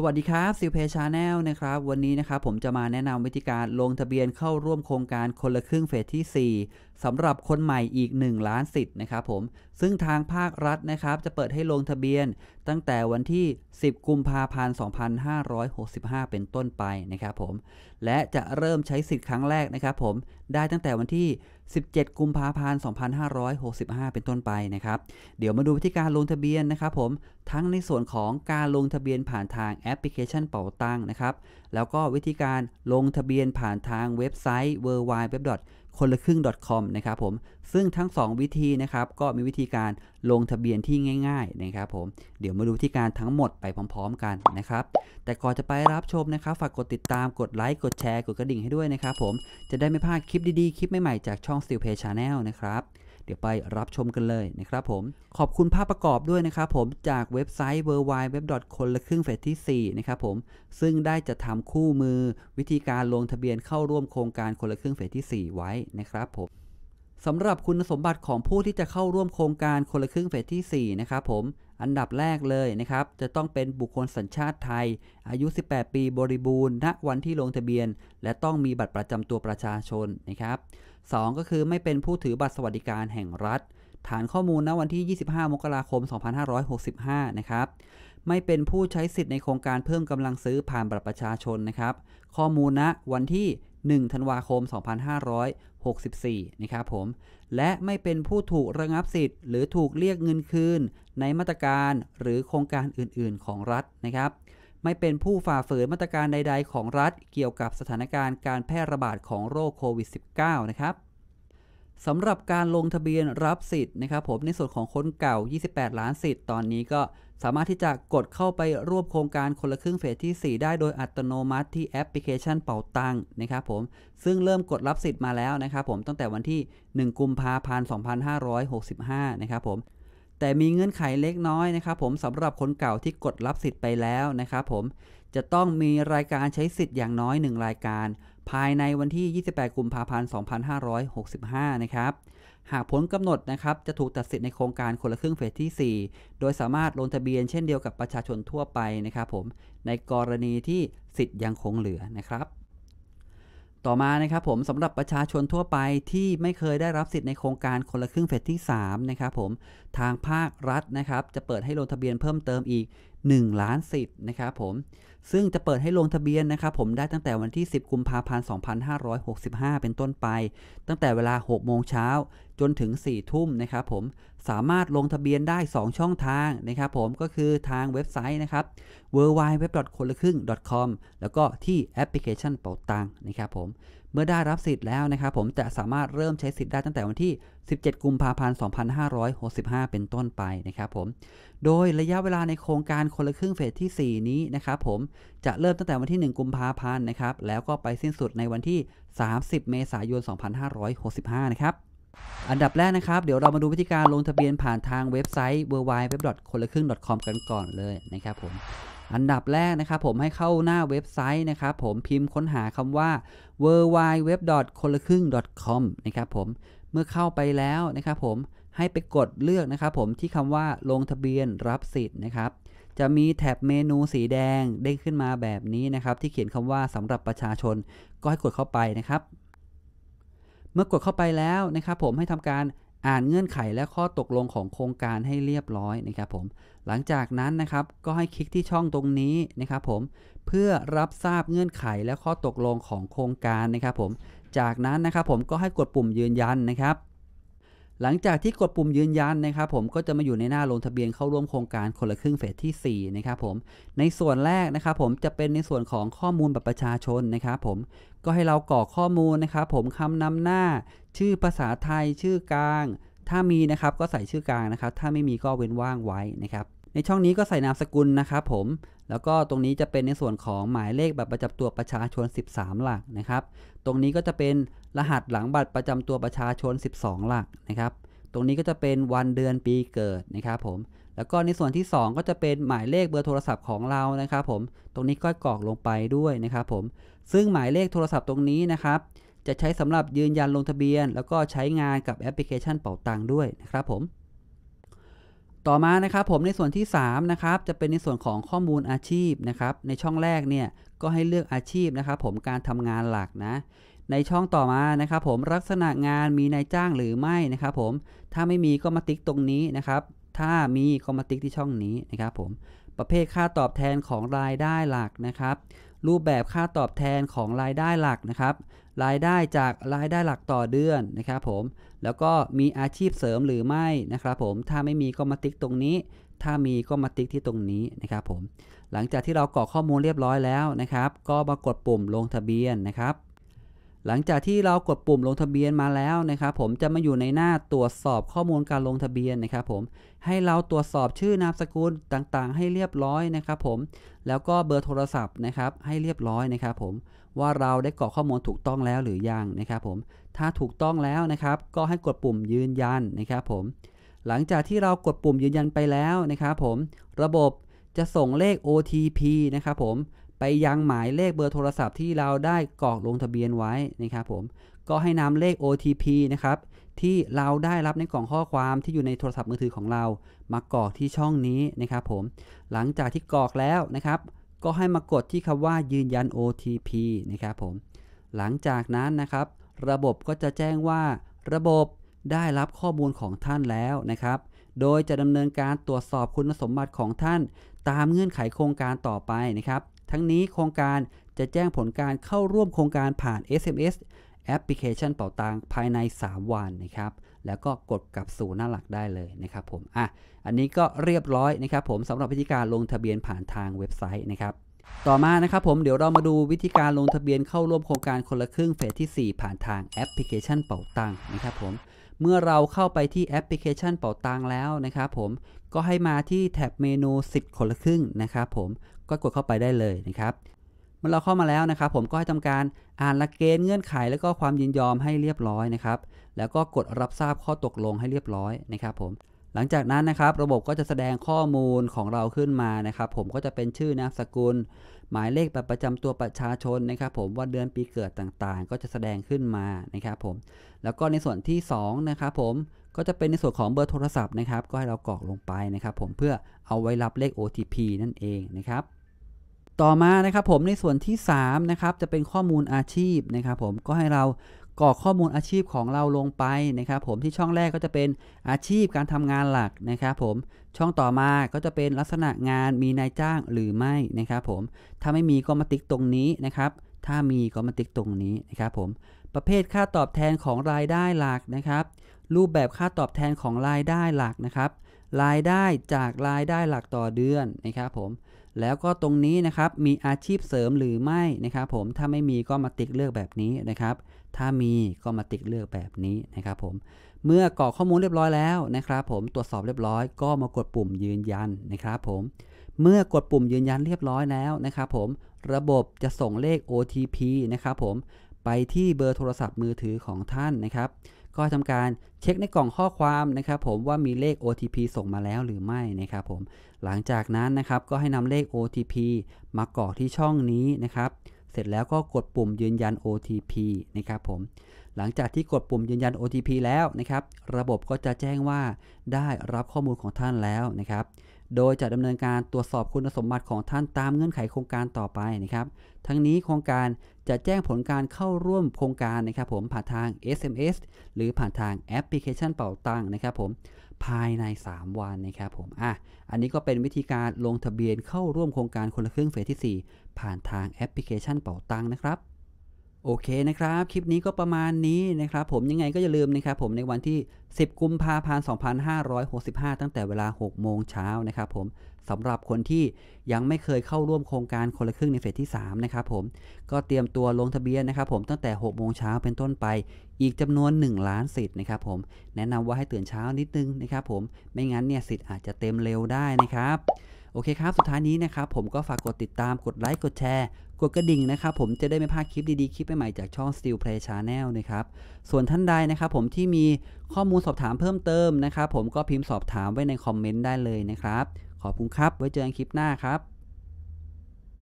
สวัสดีครับซิลเพชาแนลนะครับวันนี้นะครับผมจะมาแนะนำวิธีการลงทะเบียนเข้าร่วมโครงการคนละครึ่งเฟสที่ 4 สำหรับคนใหม่อีก 1 ล้านสิทธิ์นะครับผมซึ่งทางภาครัฐนะครับจะเปิดให้ลงทะเบียนตั้งแต่วันที่ 10 กุมภาพันธ์ 2565 เป็นต้นไปนะครับผมและจะเริ่มใช้สิทธิ์ครั้งแรกนะครับผมได้ตั้งแต่วันที่17 กุมภาพันธ์2565 เป็นต้นไปนะครับ เดี๋ยวมาดูวิธีการลงทะเบียนนะครับผม ทั้งในส่วนของการลงทะเบียนผ่านทางแอปพลิเคชันเป๋าตังนะครับ แล้วก็วิธีการลงทะเบียนผ่านทางเว็บไซต์ w w w คนละครึ่ง .com นะครับผมซึ่งทั้ง 2 วิธีนะครับก็มีวิธีการลงทะเบียนที่ง่าย ๆนะครับ ผมเดี๋ยวมาดูที่การทั้งหมดไปพร้อม ๆ กันนะครับแต่ก่อนจะไปรับชมนะครับ ฝากกดติดตามกดไลค์กดแชร์ กดกระดิ่งให้ด้วยนะครับผมจะได้ไม่พลาดคลิปดีๆ คลิปใหม่ๆจากช่องสติ e เพ a y c h a n นะครับเดี๋ยวไปรับชมกันเลยนะครับผม ขอบคุณภาพประกอบด้วยนะครับผมจากเว็บไซต์ w w w คนละครึ่งเฟสที่4นะครับผม ซึ่งได้จะทำคู่มือวิธีการลงทะเบียนเข้าร่วมโครงการคนละครึ่งเฟสที่ 4 ไว้นะครับผมสำหรับคุณสมบัติของผู้ที่จะเข้าร่วมโครงการคนละครึ่งเฟสที่4นะครับผมอันดับแรกเลยนะครับ จะต้องเป็นบุคคลสัญชาติไทย อายุ 18 ปีบริบูรณ์ณวันที่ลงทะเบียน และต้องมีบัตรประจำตัวประชาชนนะครับ2ก็คือไม่เป็นผู้ถือบัตรสวัสดิการแห่งรัฐ ฐานข้อมูลณวันที่ 25มกราคม2565 นะครับ ไม่เป็นผู้ใช้สิทธิ์ในโครงการเพิ่มกำลังซื้อผ่านบัตรประชาชนนะครับ ข้อมูลณวันที่ 1ธันวาคม 2564 นะครับผม และไม่เป็นผู้ถูกระงับสิทธิ์หรือถูกเรียกเงินคืนในมาตรการหรือโครงการอื่นๆ ของรัฐนะครับไม่เป็นผู้ฝ่าฝืนมาตรการใดๆของรัฐเกี่ยวกับสถานการณ์การแพร่ระบาดของโรคโควิด -19 นะครับสำหรับการลงทะเบียนรับสิทธิ์นะครับผมในส่วนของคนเก่า 28 ล้านสิทธิ์ตอนนี้ก็สามารถที่จะกดเข้าไปร่วมโครงการคนละครึ่งเฟสที่ 4 ได้โดยอัตโนมัติที่แอปพลิเคชันเป่าตังนะครับผมซึ่งเริ่มกดรับสิทธิ์มาแล้วนะครับผมตั้งแต่วันที่ 1 กุมภาพันธ์2565นะครับผมแต่มีเงื่อนไขเล็กน้อยนะครับผมสำหรับคนเก่าที่กดรับสิทธิ์ไปแล้วนะครับ ผมจะต้องมีรายการใช้สิทธิ์อย่างน้อย 1 รายการ ภายในวันที่ 28 กุมภาพันธ์ 2565 นะครับ หากผลกำหนดนะครับจะถูกตัดสิทธิ์ในโครงการคนละครึ่งเฟสที่ 4 โดยสามารถลงทะเบียนเช่นเดียวกับประชาชนทั่วไปนะครับ ผมในกรณีที่สิทธิ์ยังคงเหลือนะครับต่อมานะครับผมสำหรับประชาชนทั่วไปที่ไม่เคยได้รับสิทธิ์ในโครงการคนละครึ่งเฟสที่3นะครับผมทางภาครัฐนะครับจะเปิดให้ลงทะเบียนเพิ่มเติมอีก 1 ล้านสิทธิ์นะครับผมซึ่งจะเปิดให้ลงทะเบียนนะครับผมได้ตั้งแต่วันที่ 10 กุมภาพันธ์ 2565 เป็นต้นไป ตั้งแต่เวลา 6 โมงเช้าจนถึง 4 ทุ่มนะครับผม สามารถลงทะเบียนได้ 2 ช่องทางนะครับผม ก็คือทางเว็บไซต์นะครับ w w w คนละครึ่ง .com แล้วก็ที่แอปพลิเคชันเป๋าตังนะครับผม เมื่อได้รับสิทธิ์แล้วนะครับผม จะสามารถเริ่มใช้สิทธิ์ได้ตั้งแต่วันที่ 17 กุมภาพันธ์ 2565 เป็นต้นไปนะครับผม โดยระยะเวลาในโครงการคนละครึ่งเฟสที่ 4 นี้นะครับผม จะเริ่มตั้งแต่วันที่ 1 กุมภาพันธ์นะครับ แล้วก็ไปสิ้นสุดในวันที่ 30 เมษายน 2565 นะครับอันดับแรกนะครับเดี๋ยวเรามาดูวิธีการลงทะเบียนผ่านทางเว็บไซต์ w w w คนละครึ่ง .com กันก่อนเลยนะครับ ผมอันดับแรกนะครับผมให้เข้าหน้าเว็บไซต์นะครับผมพิมพ์ค้นหาคำว่า w w w คนละครึ่ง .com นะครับผมเมื่อเข้าไปแล้วนะครับผมให้ไปกดเลือกนะครับผมที่คำว่าลงทะเบียนรับสิทธิ์นะครับ จะมีแถบเมนูสีแดงเด้งขึ้นมาแบบนี้นะครับที่เขียนคำว่าสำหรับประชาชนก็ให้กดเข้าไปนะครับเมื่อกดเข้าไปแล้วนะครับผมให้ทำการอ่านเงื่อนไขและข้อตกลงของโครงการให้เรียบร้อยนะครับผมหลังจากนั้นนะครับ ก็ให้คลิกที่ช่องตรงนี้นะครับผมเพื่อรับทราบเงื่อนไขและข้อตกลงของโครงการนะครับผมจากนั้นนะครับผมก็ให้กดปุ่มยืนยันนะครับหลังจากที่กดปุ่มยืนยันนะครับ ผมก็จะมาอยู่ในหน้าลงทะเบียนเข้าร่วมโครงการคนละครึ่งเฟสที่ 4 นะครับ ผมในส่วนแรกนะครับ ผมจะเป็นในส่วนของข้อมูลบัตรประชาชนนะครับ ผมก็ให้เรากรอกข้อมูลนะครับผมคำนำหน้าชื่อภาษาไทยชื่อกลาง ถ้ามีนะครับก็ใส่ชื่อกลางนะครับถ้าไม่มีก็เว้นว่างไว้นะครับในช่องนี้ก็ใส่นามสกุลนะครับผม แล้วก็ตรงนี้จะเป็นในส่วนของหมายเลขบัตรประจำตัวประชาชน 13 หลักนะครับ ตรงนี้ก็จะเป็นรหัสหลังบัตรประจำตัวประชาชน 12 หลักนะครับ ตรงนี้ก็จะเป็นวันเดือนปีเกิดนะครับผม แล้วก็ในส่วนที่ 2 ก็จะเป็นหมายเลขเบอร์โทรศัพท์ของเรานะครับผม ตรงนี้ก็กรอกลงไปด้วยนะครับผม ซึ่งหมายเลขโทรศัพท์ตรงนี้นะครับ จะใช้สำหรับยืนยันลงทะเบียน แล้วก็ใช้งานกับแอปพลิเคชันเป่าตังค์ด้วยนะครับผมต่อมานะครับผมในส่วนที่3นะครับจะเป็นในส่วนของข้อมูลอาชีพนะครับในช่องแรกเนี่ยก็ให้เลือกอาชีพนะครับผมการทำงานหลักนะในช่องต่อมานะครับผมลักษณะงานมีนายจ้างหรือไม่นะครับผมถ้าไม่มีก็มาติ๊กตรงนี้นะครับถ้ามีก็มาติ๊กที่ช่องนี้นะครับผมประเภทค่าตอบแทนของรายได้หลักนะครับ รูปแบบค่าตอบแทนของรายได้หลักนะครับรายได้จากรายได้หลักต่อเดือนนะครับ ผมแล้วก็มีอาชีพเสริมหรือไม่นะครับ ผมถ้าไม่มีก็มาติ๊กตรงนี้ ถ้ามีก็มาติ๊กที่ตรงนี้นะครับผม หลังจากที่เรากรอกข้อมูลเรียบร้อยแล้วนะครับ ก็มากดปุ่มลงทะเบียนนะครับหลังจากที่เรากดปุ่มลงทะเบียนมาแล้วนะครับผมจะมาอยู่ในหน้าตรวจสอบข้อมูลการลงทะเบียนนะครับผมให้เราตรวจสอบชื่อนามสกุลต่างๆ ให้เรียบร้อยนะครับผมแล้วก็เบอร์โทรศัพท์นะครับให้เรียบร้อยนะครับผมว่าเราได้กรอกข้อมูลถูกต้องแล้วหรือยังนะครับผมถ้าถูกต้องแล้วนะครับก็ให้กดปุ่มยืนยันนะครับผมหลังจากที่เรากดปุ่มยืนยันไปแล้วนะครับผมระบบจะส่งเลข OTP นะครับผมไปยังหมายเลขเบอร์โทรศัพท์ที่เราได้กรอกลงทะเบียนไว้นะครับ ผม ก็ให้นำเลข OTP นะครับที่เราได้รับในกล่องข้อความที่อยู่ในโทรศัพท์มือถือของเรา มากรอกที่ช่องนี้นะครับ ผม หลังจากที่กรอกแล้วนะครับ ก็ให้มากดที่คำว่า ยืนยัน OTP นะครับผม หลังจากนั้นนะครับ ระบบก็จะแจ้งว่า ระบบได้รับข้อมูลของท่านแล้วนะครับ โดยจะดำเนินการตรวจสอบคุณสมบัติของท่านตามเงื่อนไขโครงการต่อไปนะครับทั้งนี้โครงการจะแจ้งผลการเข้าร่วมโครงการผ่าน SMS แอปพลิเคชันเป่าตังภายใน 3 วันนะครับ แล้วก็กดกลับสู่หน้าหลักได้เลยนะครับผม อ่ะ อันนี้ก็เรียบร้อยนะครับผมสำหรับวิธีการลงทะเบียนผ่านทางเว็บไซต์นะครับ ต่อมานะครับผมเดี๋ยวเรามาดูวิธีการลงทะเบียนเข้าร่วมโครงการคนละครึ่งเฟสที่4 ผ่านทางแอปพลิเคชันเป่าตังนะครับผม เมื่อเราเข้าไปที่แอปพลิเคชันเป่าตังแล้วนะครับผม ก็ให้มาที่แท็บเมนูสิทธิ์คนละครึ่งนะครับผมก็กดเข้าไปได้เลยนะครับ เมื่อเราเข้ามาแล้วนะครับ ผมก็ให้ทำการอ่านหลักเกณฑ์เงื่อนไขแล้วก็ความยินยอมให้เรียบร้อยนะครับ แล้วก็กดรับทราบข้อตกลงให้เรียบร้อยนะครับผม หลังจากนั้นนะครับ ระบบก็จะแสดงข้อมูลของเราขึ้นมานะครับ ผมก็จะเป็นชื่อนามสกุล หมายเลขบประจำตัวประชาชนนะครับ ผมว่าเดือนปีเกิดต่างๆ ก็จะแสดงขึ้นมานะครับผม แล้วก็ในส่วนที่2นะครับผมก็จะเป็นในส่วนของเบอร์โทรศัพท์นะครับ ก็ให้เรากรอกลงไปนะครับ ผมเพื่อเอาไว้รับเลข OTP นั่นเองนะครับต่อมานะครับผมในส่วนที่3นะครับจะเป็นข้อมูลอาชีพนะครับผมก็ให้เรากรอกข้อมูลอาชีพของเราลงไปนะครับผมที่ช่องแรกก็จะเป็นอาชีพการทำงานหลักนะครับผมช่องต่อมาก็จะเป็นลักษณะงานมีนายจ้างหรือไม่นะครับ ผมถ้าไม่มีก็มาติ๊กตรงนี้นะครับ ถ้ามีก็มาติ๊กตรงนี้นะครับผมประเภทค่าตอบแทนของรายได้หลักนะครับ รูปแบบค่าตอบแทนของรายได้หลักนะครับรายได้จากรายได้หลักต่อเดือนนะครับผมแล้วก็ตรงนี้นะครับมีอาชีพเสริมหรือไม่นะครับผมถ้าไม่มีก็มาติ๊กเลือกแบบนี้นะครับ ถ้ามีก็มาติ๊กเลือกแบบนี้นะครับผมเมื่อกรอกข้อมูลเรียบร้อยแล้วนะครับ ผมตรวจสอบเรียบร้อยก็มากดปุ่มยืนยันนะครับผมเมื่อกดปุ่มยืนยันเรียบร้อยแล้วนะครับผมระบบจะส่งเลข OTP นะครับผมไปที่เบอร์โทรศัพท์มือถือของท่านนะครับก็ทำการเช็คในกล่องข้อความนะครับ ผมว่ามีเลข OTP ส่งมาแล้วหรือไม่นะครับผมหลังจากนั้นนะครับก็ให้นำเลข OTP มากรอกที่ช่องนี้นะครับ เสร็จแล้วก็กดปุ่มยืนยัน OTP นะครับผมหลังจากที่กดปุ่มยืนยัน OTP แล้วนะครับระบบก็จะแจ้งว่า ได้รับข้อมูลของท่านแล้วนะครับโดยจะดำเนินการตรวจสอบคุณสมบัติของท่านตามเงื่อนไขโครงการต่อไปนะครับ ทั้งนี้โครงการจะแจ้งผลการเข้าร่วมโครงการนะครับผมผ่านทาง SMS หรือผ่านทางแอปพลิเคชันเป่าตังนะครับผมภายใน 3 วันนะครับผมอ่ะอันนี้ก็เป็นวิธีการลงทะเบียนเข้าร่วมโครงการคนละครึ่งเฟสที่ 4 ผ่านทางแอปพลิเคชันเป่าตังนะครับโอเคนะครับ คลิปนี้ก็ประมาณนี้นะครับผมยังไงก็อย่าลืมนะครับผม ในวันที่ 10 กุมภาพันธ์ 2565 ตั้งแต่เวลา 6 โมงเช้านะครับผมสำหรับคนที่ยังไม่เคยเข้าร่วมโครงการคนละครึ่งในเฟสที่ 3 นะครับผม ก็เตรียมตัวลงทะเบียนนะครับผม ตั้งแต่ 6 โมงเช้าเป็นต้นไป อีกจำนวน 1 ล้านสิทธิ์นะครับผม แนะนำว่าให้ตื่นเช้านิดนึงนะครับผม ไม่งั้นเนี่ย สิทธิ์อาจจะเต็มเร็วได้นะครับโอเคครับ สุดท้ายนี้นะครับ ผมก็ฝากกดติดตามกดไลค์ กดแชร์ กดกระดิ่งนะครับผมจะได้ไม่พลาดคลิปดีๆ คลิปใหม่ๆจากช่อง Steel Play Channel นะครับ ส่วนท่านใดนะครับผมที่มีข้อมูลสอบถามเพิ่มเติมนะครับผมก็พิมพ์สอบถามไว้ในคอมเมนต์ได้เลยนะครับ ขอบคุณครับไว้เจอกันคลิปหน้าครับ